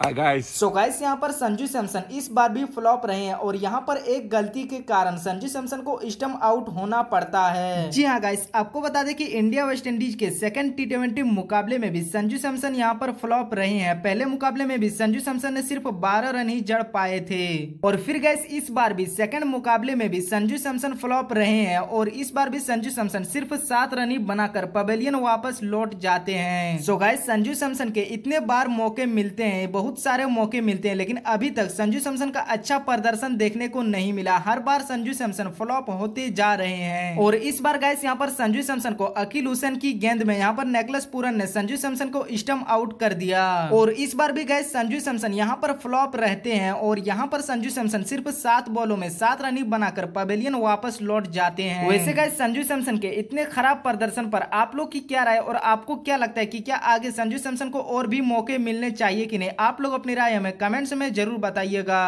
सो uh, guys यहाँ पर संजू सैमसन इस बार भी फ्लॉप रहे हैं और यहाँ पर एक गलती के कारण संजू सैमसन को स्टम आउट होना पड़ता है जी हाँ गाइस आपको बता दें कि इंडिया वेस्ट इंडीज के सेकंड टी ट्वेंटी मुकाबले में भी संजू सैमसन यहाँ पर फ्लॉप रहे हैं पहले मुकाबले में भी संजू सैमसन ने सिर्फ बारह रन ही जड़ पाए थे और फिर गैस इस बार भी सेकंड मुकाबले में भी संजू सैमसन फ्लॉप रहे हैं और इस बार भी संजू सैमसन सिर्फ सात रन ही बनाकर पवेलियन वापस लौट जाते हैं सो गाइस संजू सैमसन के इतने बार मौके मिलते हैं बहुत बहुत सारे मौके मिलते हैं लेकिन अभी तक संजू सैमसन का अच्छा प्रदर्शन देखने को नहीं मिला हर बार संजू सैमसन फ्लॉप होते जा रहे हैं और इस बार गैस यहाँ पर संजू सैमसन को अखिल हुसैन की गेंद में यहाँ पर नेकलस पूरन ने संजू सैमसन को स्टम आउट कर दिया और इस बार भी गैस संजू सैमसन यहाँ पर फ्लॉप रहते हैं और यहाँ पर संजू सैमसन सिर्फ सात बॉलों में सात रन बनाकर पवेलियन वापस लौट जाते हैं वैसे गए संजू सैमसन के इतने खराब प्रदर्शन पर आप लोग की क्या राय और आपको क्या लगता है की क्या आगे संजू सैमसन को और भी मौके मिलने चाहिए की नहीं आप आप लोग अपनी राय हमें कमेंट्स में ज़रूर बताइएगा